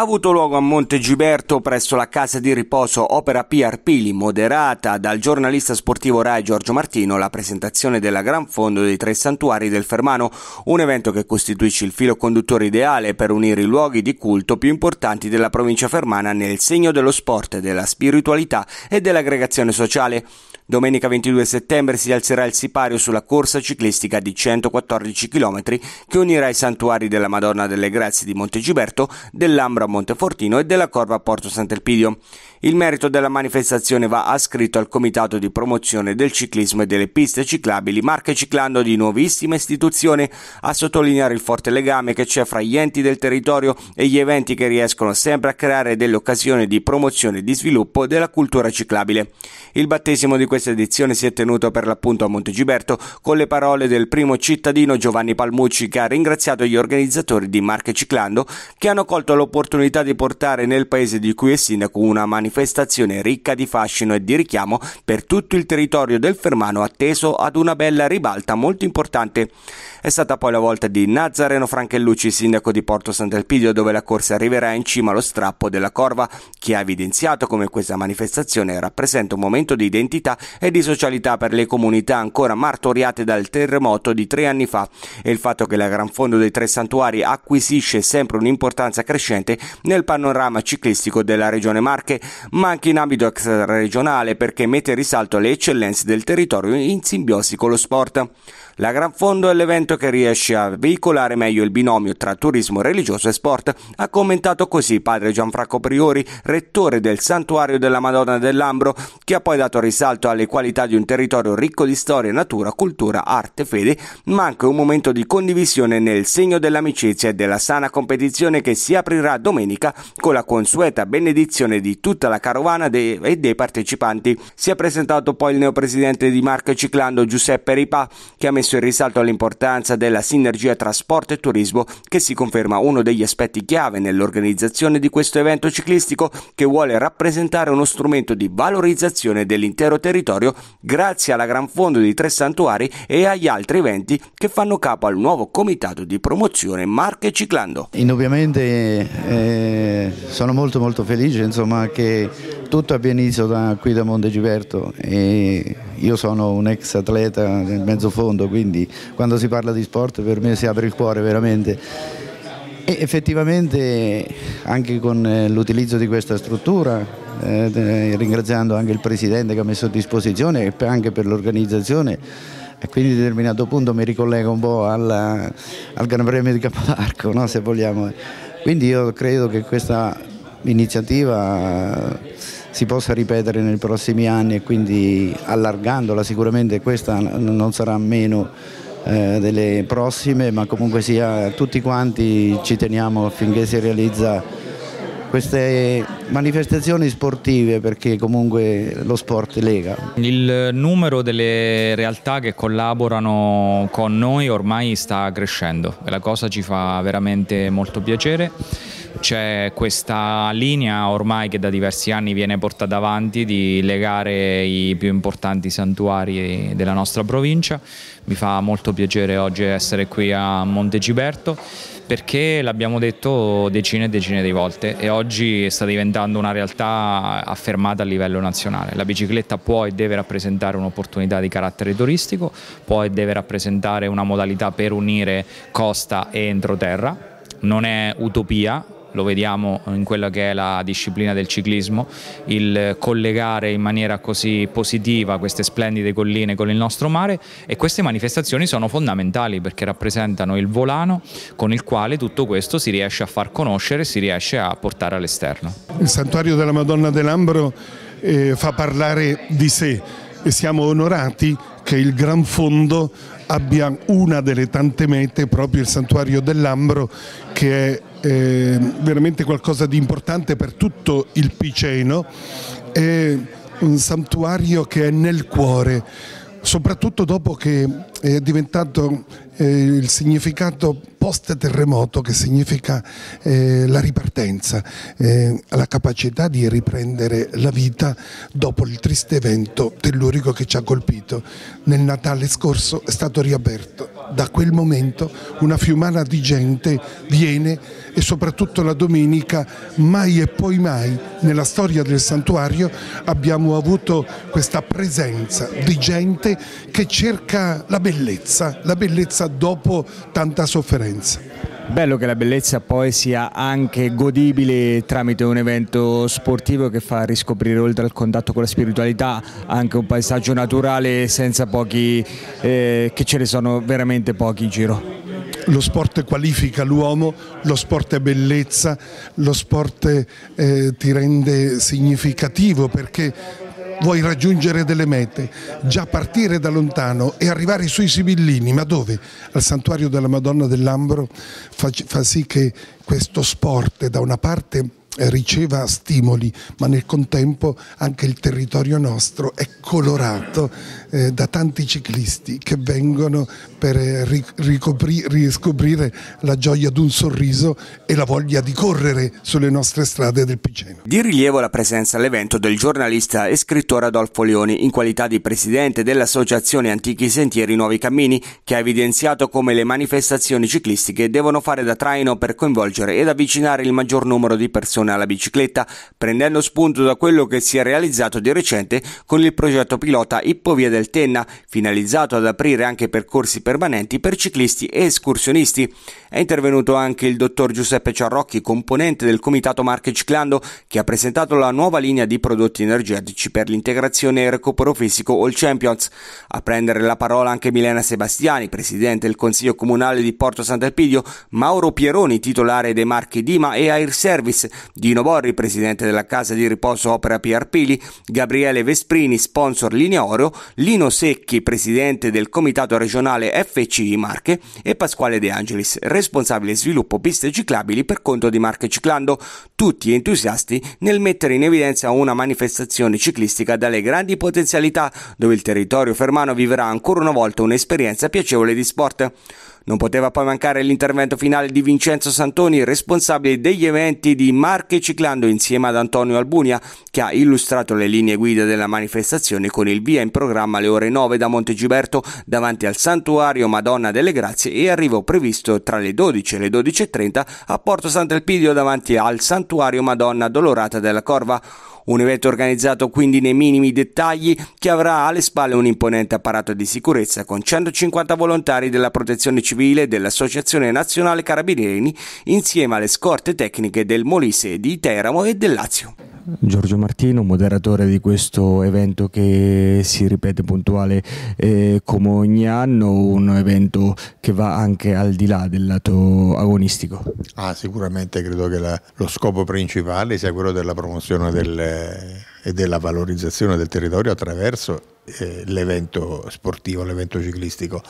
ha avuto luogo a Monte Giberto presso la casa di riposo Opera P. moderata dal giornalista sportivo Rai Giorgio Martino, la presentazione della Gran Fondo dei Tre Santuari del Fermano, un evento che costituisce il filo conduttore ideale per unire i luoghi di culto più importanti della provincia fermana nel segno dello sport, della spiritualità e dell'aggregazione sociale. Domenica 22 settembre si alzerà il sipario sulla corsa ciclistica di 114 km che unirà i santuari della Madonna delle Grazie di Monte Giberto, dell'Ambra Montefortino e della Corva Porto Sant'Elpidio. Il merito della manifestazione va ascritto al Comitato di promozione del ciclismo e delle piste ciclabili Marche Ciclando di nuovissima istituzione, a sottolineare il forte legame che c'è fra gli enti del territorio e gli eventi che riescono sempre a creare delle occasioni di promozione e di sviluppo della cultura ciclabile. Il battesimo di questa edizione si è tenuto per l'appunto a Montegiberto con le parole del primo cittadino Giovanni Palmucci che ha ringraziato gli organizzatori di Marche Ciclando che hanno colto l'opportunità di portare nel paese di cui è sindaco una manifestazione manifestazione ricca di fascino e di richiamo per tutto il territorio del Fermano atteso ad una bella ribalta molto importante. È stata poi la volta di Nazareno Franchellucci, sindaco di Porto Sant'Elpidio, dove la corsa arriverà in cima allo strappo della Corva, che ha evidenziato come questa manifestazione rappresenta un momento di identità e di socialità per le comunità ancora martoriate dal terremoto di tre anni fa e il fatto che la Gran Fondo dei Tre Santuari acquisisce sempre un'importanza crescente nel panorama ciclistico della regione Marche, ma anche in ambito regionale perché mette in risalto le eccellenze del territorio in simbiosi con lo sport. La Gran Fondo è l'evento che riesce a veicolare meglio il binomio tra turismo religioso e sport, ha commentato così padre Gianfranco Priori, rettore del Santuario della Madonna dell'Ambro, che ha poi dato risalto alle qualità di un territorio ricco di storia, natura, cultura, arte, fede, ma anche un momento di condivisione nel segno dell'amicizia e della sana competizione che si aprirà domenica con la consueta benedizione di tutta la carovana dei, e dei partecipanti. Si è presentato poi il neopresidente di Marco Ciclando Giuseppe Ripà, che ha messo in risalto l'importanza della sinergia tra sport e turismo che si conferma uno degli aspetti chiave nell'organizzazione di questo evento ciclistico che vuole rappresentare uno strumento di valorizzazione dell'intero territorio grazie alla gran fondo di tre santuari e agli altri eventi che fanno capo al nuovo comitato di promozione Marche Ciclando. Indubbiamente eh, sono molto molto felice insomma, che tutto abbia inizio da qui da Monte Giverto e io sono un ex atleta del mezzo fondo quindi quando si parla di sport per me si apre il cuore veramente. E effettivamente anche con eh, l'utilizzo di questa struttura, eh, ringraziando anche il Presidente che ha messo a disposizione e anche per l'organizzazione, e quindi a determinato punto mi ricollego un po' alla, al Gran Premio di Capodarco, no? se vogliamo. Quindi io credo che questa iniziativa si possa ripetere nei prossimi anni e quindi allargandola sicuramente questa non sarà meno eh, delle prossime ma comunque sia tutti quanti ci teniamo affinché si realizza queste manifestazioni sportive perché comunque lo sport lega. Il numero delle realtà che collaborano con noi ormai sta crescendo e la cosa ci fa veramente molto piacere c'è questa linea ormai che da diversi anni viene portata avanti di legare i più importanti santuari della nostra provincia. Mi fa molto piacere oggi essere qui a Montegiberto perché l'abbiamo detto decine e decine di volte e oggi sta diventando una realtà affermata a livello nazionale. La bicicletta può e deve rappresentare un'opportunità di carattere turistico, può e deve rappresentare una modalità per unire costa e entroterra, non è utopia, lo vediamo in quella che è la disciplina del ciclismo, il collegare in maniera così positiva queste splendide colline con il nostro mare e queste manifestazioni sono fondamentali perché rappresentano il volano con il quale tutto questo si riesce a far conoscere, si riesce a portare all'esterno. Il santuario della Madonna dell'Ambro eh, fa parlare di sé e siamo onorati che il Gran Fondo abbia una delle tante mete, proprio il santuario dell'Ambro, che è eh, veramente qualcosa di importante per tutto il Piceno, è un santuario che è nel cuore, soprattutto dopo che è diventato eh, il significato post terremoto che significa eh, la ripartenza, eh, la capacità di riprendere la vita dopo il triste evento tellurico che ci ha colpito. Nel Natale scorso è stato riaperto da quel momento una fiumana di gente viene e soprattutto la domenica mai e poi mai nella storia del santuario abbiamo avuto questa presenza di gente che cerca la bellezza, la bellezza dopo tanta sofferenza. Bello che la bellezza poi sia anche godibile tramite un evento sportivo che fa riscoprire oltre al contatto con la spiritualità anche un paesaggio naturale senza pochi, eh, che ce ne sono veramente pochi in giro. Lo sport qualifica l'uomo, lo sport è bellezza, lo sport eh, ti rende significativo perché Vuoi raggiungere delle mete, già partire da lontano e arrivare sui Sibillini, ma dove? Al santuario della Madonna dell'Ambro fa, fa sì che questo sport da una parte riceva stimoli, ma nel contempo anche il territorio nostro è colorato eh, da tanti ciclisti che vengono per eh, ricopri, riscoprire la gioia di un sorriso e la voglia di correre sulle nostre strade del Piceno. Di rilievo la presenza all'evento del giornalista e scrittore Adolfo Leoni in qualità di presidente dell'associazione Antichi Sentieri Nuovi Cammini che ha evidenziato come le manifestazioni ciclistiche devono fare da traino per coinvolgere ed avvicinare il maggior numero di persone alla bicicletta prendendo spunto da quello che si è realizzato di recente con il progetto pilota Ippovia del del Tenna, finalizzato ad aprire anche percorsi permanenti per ciclisti e escursionisti. È intervenuto anche il dottor Giuseppe Ciarrocchi, componente del comitato Marche Ciclando, che ha presentato la nuova linea di prodotti energetici per l'integrazione e il recupero fisico All Champions. A prendere la parola anche Milena Sebastiani, presidente del Consiglio Comunale di Porto Sant'Elpidio, Mauro Pieroni, titolare dei marchi Dima e Air Service, Dino Borri, presidente della casa di riposo Opera Pierpili, Gabriele Vesprini, sponsor Linea Oreo, Lino Secchi, presidente del comitato regionale FCI Marche, e Pasquale De Angelis, responsabile sviluppo piste ciclabili per conto di Marche Ciclando, tutti entusiasti nel mettere in evidenza una manifestazione ciclistica dalle grandi potenzialità, dove il territorio fermano vivrà ancora una volta un'esperienza piacevole di sport. Non poteva poi mancare l'intervento finale di Vincenzo Santoni, responsabile degli eventi di Marche Ciclando insieme ad Antonio Albunia, che ha illustrato le linee guida della manifestazione con il via in programma alle ore 9 da Montegiberto davanti al santuario Madonna delle Grazie e arrivo previsto tra le 12 e le 12.30 a Porto Sant'Elpidio davanti al santuario Madonna Dolorata della Corva. Un evento organizzato quindi nei minimi dettagli che avrà alle spalle un imponente apparato di sicurezza con 150 volontari della Protezione Civile e dell'Associazione Nazionale Carabinieri insieme alle scorte tecniche del Molise di Teramo e del Lazio. Giorgio Martino, moderatore di questo evento che si ripete puntuale eh, come ogni anno, un evento che va anche al di là del lato agonistico. Ah, sicuramente credo che la, lo scopo principale sia quello della promozione del e della valorizzazione del territorio attraverso eh, l'evento sportivo, l'evento ciclistico.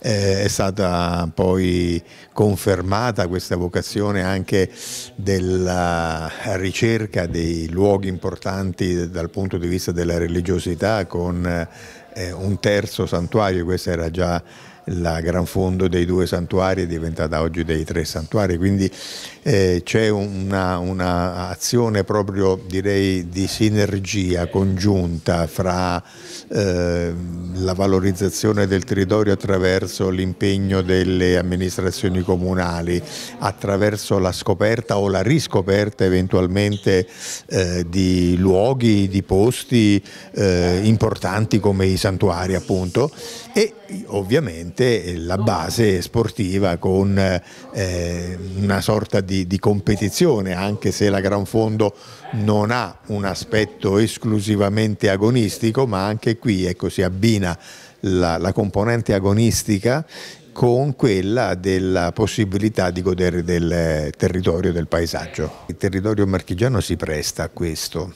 Eh, è stata poi confermata questa vocazione anche della ricerca dei luoghi importanti dal punto di vista della religiosità con eh, un terzo santuario, questo era già la gran fondo dei due santuari è diventata oggi dei tre santuari, quindi eh, c'è un'azione proprio direi di sinergia congiunta fra eh, la valorizzazione del territorio attraverso l'impegno delle amministrazioni comunali, attraverso la scoperta o la riscoperta eventualmente eh, di luoghi, di posti eh, importanti come i santuari appunto e ovviamente ovviamente eh, la base sportiva con eh, una sorta di, di, competizione, anche se la Gran Fondo non ha un aspetto esclusivamente agonistico, ma anche qui ecco, si abbina la, la componente agonistica con quella della possibilità di godere del eh, territorio, del paesaggio. Il territorio marchigiano si presta a questo,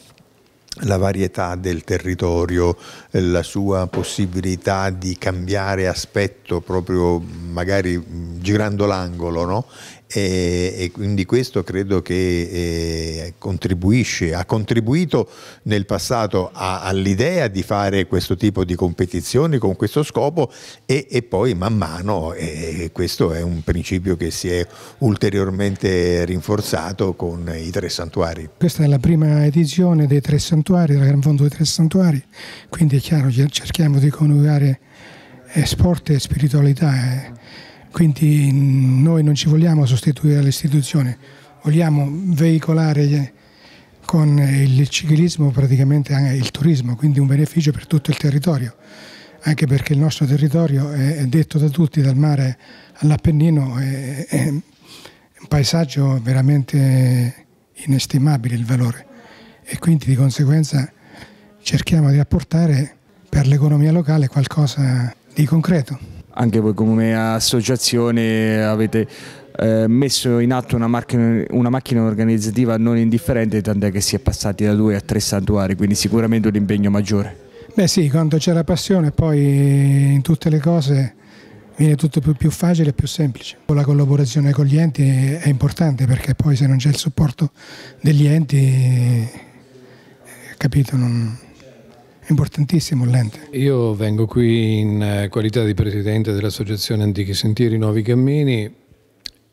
la varietà del territorio, eh, la sua possibilità di cambiare aspetto proprio magari girando l'angolo no? e, e, quindi questo credo che eh, contribuisce, ha contribuito nel passato a, all'idea di fare questo tipo di competizioni con questo scopo e, e poi man mano, eh, questo è un principio che si è ulteriormente rinforzato con i tre santuari. Questa è la prima edizione dei tre santuari, della Gran Fondo dei tre santuari, quindi è chiaro, cerchiamo di coniugare eh, sport e spiritualità. Eh quindi noi non ci vogliamo sostituire alle istituzioni, vogliamo veicolare con il ciclismo praticamente anche il turismo, quindi un beneficio per tutto il territorio, anche perché il nostro territorio è detto da tutti, dal mare all'Appennino, è, è un paesaggio veramente inestimabile il valore e quindi di conseguenza cerchiamo di apportare per l'economia locale qualcosa di concreto anche voi come associazione avete eh, messo in atto una macchina, una macchina, organizzativa non indifferente, tant'è che si è passati da due a tre santuari, quindi sicuramente un impegno maggiore. Beh sì, quando c'è la passione poi in tutte le cose viene tutto più, più facile e più semplice. La collaborazione con gli enti è importante perché poi se non c'è il supporto degli enti, capito, non, è importantissimo l'ente. Io vengo qui in eh, qualità di presidente dell'Associazione Antichi Sentieri Nuovi Cammini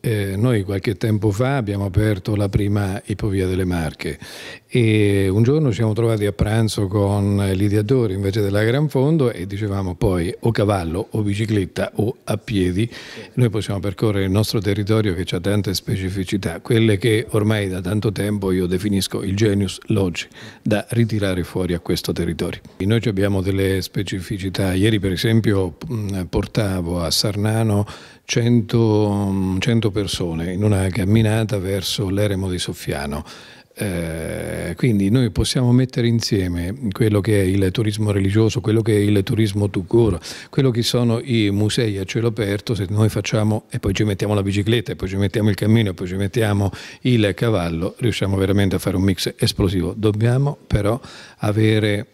eh, noi qualche tempo fa abbiamo aperto la prima ipovia delle Marche e un giorno ci siamo trovati a pranzo con l'ideatore invece della Gran Fondo e dicevamo poi o cavallo o bicicletta o a piedi noi possiamo percorrere il nostro territorio che ha tante specificità, quelle che ormai da tanto tempo io definisco il genius logi da ritirare fuori a questo territorio. E noi abbiamo delle specificità, ieri per esempio portavo a Sarnano 100, 100 100 persone in una camminata verso l'eremo di Soffiano. Eh, quindi noi possiamo mettere insieme quello che è il turismo religioso, quello che è il turismo to go, quello che sono i musei a cielo aperto, se noi facciamo e poi ci mettiamo la bicicletta, e poi ci mettiamo il cammino, e poi ci mettiamo il cavallo, riusciamo veramente a fare un mix esplosivo. Dobbiamo però avere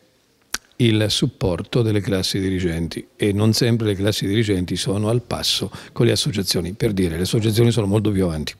il supporto delle classi dirigenti e non sempre le classi dirigenti sono al passo con le associazioni, per dire le associazioni sono molto più avanti.